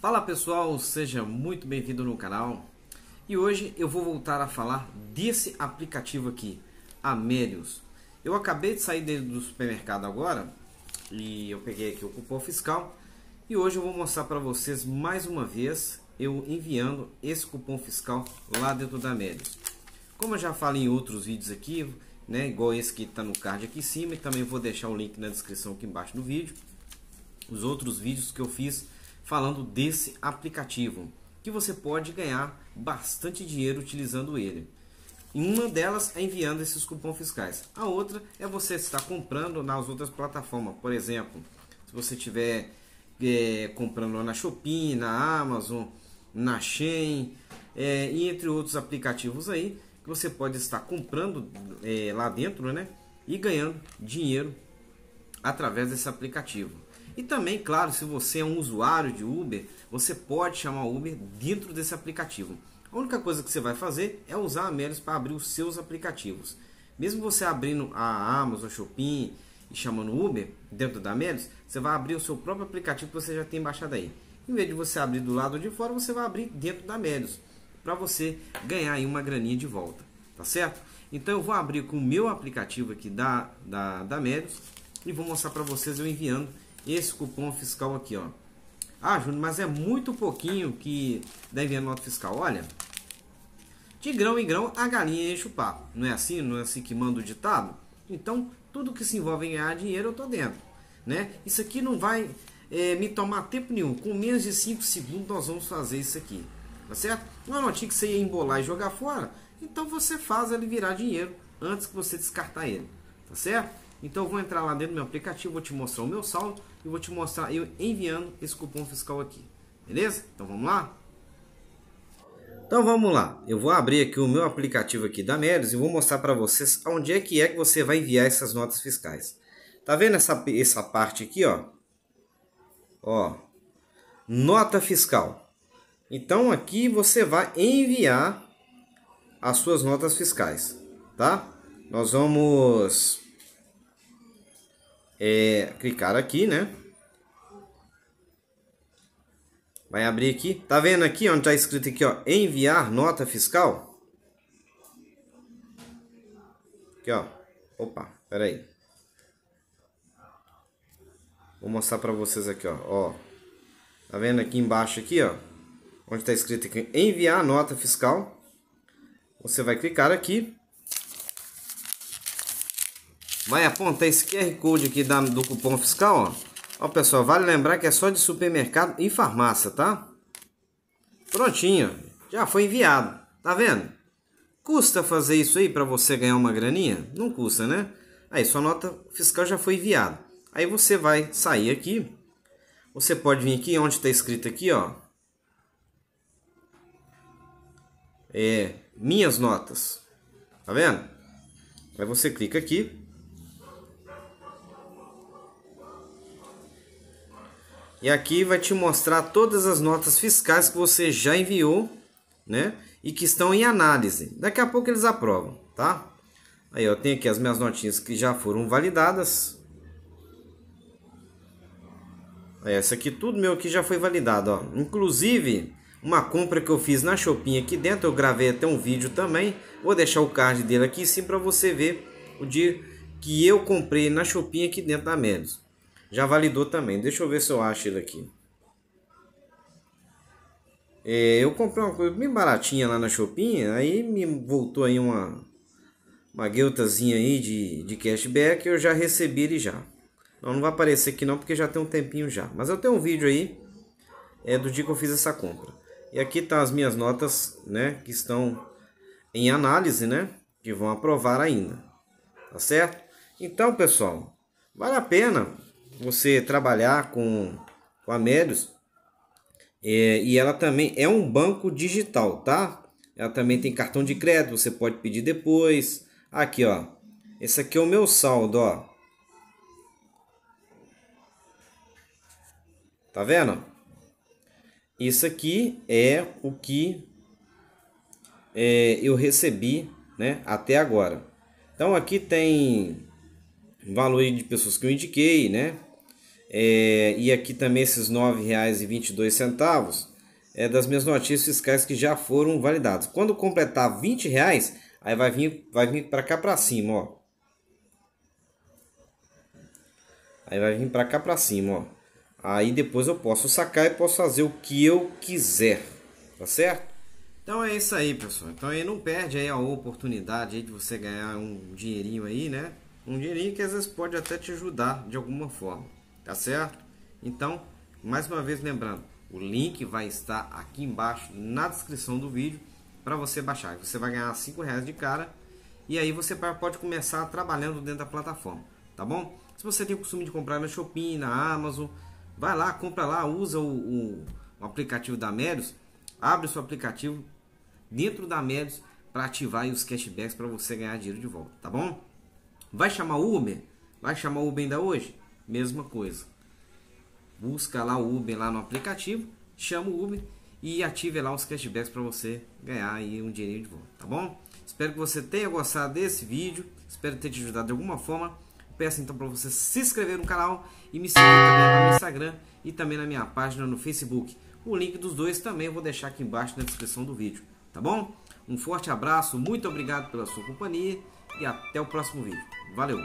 Fala pessoal, seja muito bem-vindo no canal. E hoje eu vou voltar a falar desse aplicativo aqui, Amelius. Eu acabei de sair dele do supermercado agora e eu peguei aqui o cupom fiscal e hoje eu vou mostrar para vocês mais uma vez eu enviando esse cupom fiscal lá dentro da Amelius. Como eu já falei em outros vídeos aqui, né, igual esse que está no card aqui em cima e também vou deixar o link na descrição aqui embaixo do vídeo. Os outros vídeos que eu fiz falando desse aplicativo, que você pode ganhar bastante dinheiro utilizando ele. Uma delas é enviando esses cupons fiscais. A outra é você estar comprando nas outras plataformas. Por exemplo, se você estiver é, comprando na Shopee, na Amazon, na Shein é, e entre outros aplicativos aí, que você pode estar comprando é, lá dentro né, e ganhando dinheiro através desse aplicativo. E também, claro, se você é um usuário de Uber, você pode chamar Uber dentro desse aplicativo. A única coisa que você vai fazer é usar a Melios para abrir os seus aplicativos. Mesmo você abrindo a Amazon, Shopping e chamando Uber dentro da Melios, você vai abrir o seu próprio aplicativo que você já tem baixado aí. Em vez de você abrir do lado de fora, você vai abrir dentro da Melios para você ganhar aí uma graninha de volta, tá certo? Então eu vou abrir com o meu aplicativo aqui da da, da e vou mostrar para vocês eu enviando esse cupom fiscal aqui, ó. Ah, Júnior, mas é muito pouquinho que deve a nota fiscal. Olha, de grão em grão a galinha enche o papo. Não é assim? Não é assim que manda o ditado? Então, tudo que se envolve em ganhar dinheiro, eu tô dentro. Né? Isso aqui não vai é, me tomar tempo nenhum. Com menos de 5 segundos nós vamos fazer isso aqui. Tá certo? É uma notinha que você ia embolar e jogar fora, então você faz ele virar dinheiro antes que você descartar ele. Tá certo? Então eu vou entrar lá dentro do meu aplicativo, vou te mostrar o meu saldo e vou te mostrar eu enviando esse cupom fiscal aqui. Beleza? Então vamos lá? Então vamos lá, eu vou abrir aqui o meu aplicativo aqui da Meris e vou mostrar para vocês onde é que é que você vai enviar essas notas fiscais. Tá vendo essa, essa parte aqui, ó? Ó, nota fiscal. Então aqui você vai enviar as suas notas fiscais, tá? Nós vamos é, clicar aqui, né? Vai abrir aqui. Tá vendo aqui onde tá escrito aqui, ó, enviar nota fiscal? Aqui, ó. Opa, pera aí. Vou mostrar para vocês aqui, ó. ó. Tá vendo aqui embaixo aqui, ó? Onde tá escrito aqui, enviar nota fiscal. Você vai clicar aqui vai apontar esse QR Code aqui da, do cupom fiscal, ó. Ó, pessoal, vale lembrar que é só de supermercado e farmácia, tá? Prontinho, já foi enviado, tá vendo? Custa fazer isso aí para você ganhar uma graninha? Não custa, né? Aí, sua nota fiscal já foi enviada. Aí você vai sair aqui, você pode vir aqui onde está escrito aqui, ó. É, minhas notas. Tá vendo? Aí você clica aqui E aqui vai te mostrar todas as notas fiscais que você já enviou, né? E que estão em análise. Daqui a pouco eles aprovam, tá? Aí eu tenho aqui as minhas notinhas que já foram validadas. Aí, essa aqui, tudo meu aqui já foi validado, ó. Inclusive, uma compra que eu fiz na Shopping aqui dentro, eu gravei até um vídeo também. Vou deixar o card dele aqui sim para você ver o dia que eu comprei na Shopping aqui dentro da Melis. Já validou também. Deixa eu ver se eu acho ele aqui. É, eu comprei uma coisa bem baratinha lá na Shopping, aí me voltou aí uma, uma aí de, de cashback, eu já recebi ele já. Não, não vai aparecer aqui não, porque já tem um tempinho já. Mas eu tenho um vídeo aí é do dia que eu fiz essa compra. E aqui tá as minhas notas, né, que estão em análise, né, que vão aprovar ainda. Tá certo? Então, pessoal, vale a pena você trabalhar com, com a Melios. É, e ela também é um banco digital, tá? Ela também tem cartão de crédito, você pode pedir depois. Aqui, ó. Esse aqui é o meu saldo, ó. Tá vendo? Isso aqui é o que é, eu recebi, né? Até agora. Então aqui tem valor de pessoas que eu indiquei, né? É, e aqui também esses R$ 9,22 é das minhas notícias fiscais que já foram validadas. Quando completar R$ 20,00, reais, aí vai vir, vai vir para cá para cima, ó. Aí vai vir para cá para cima, ó. Aí depois eu posso sacar e posso fazer o que eu quiser, tá certo? Então é isso aí, pessoal. Então aí não perde aí a oportunidade aí de você ganhar um dinheirinho aí, né? Um dinheirinho que às vezes pode até te ajudar de alguma forma. Tá certo? Então, mais uma vez lembrando, o link vai estar aqui embaixo na descrição do vídeo para você baixar. Você vai ganhar cinco reais de cara e aí você pode começar trabalhando dentro da plataforma, tá bom? Se você tem o costume de comprar na Shopee, na Amazon, vai lá, compra lá, usa o, o, o aplicativo da Médios abre o seu aplicativo dentro da Médios para ativar os cashbacks para você ganhar dinheiro de volta, tá bom? Vai chamar o Uber? Vai chamar o Uber ainda hoje? mesma coisa. Busca lá o Uber lá no aplicativo, chama o Uber e ative lá os cashbacks para você ganhar aí um dinheirinho de volta, tá bom? Espero que você tenha gostado desse vídeo, espero ter te ajudado de alguma forma. Peço então para você se inscrever no canal e me seguir também lá no Instagram e também na minha página no Facebook. O link dos dois também eu vou deixar aqui embaixo na descrição do vídeo, tá bom? Um forte abraço, muito obrigado pela sua companhia e até o próximo vídeo. Valeu!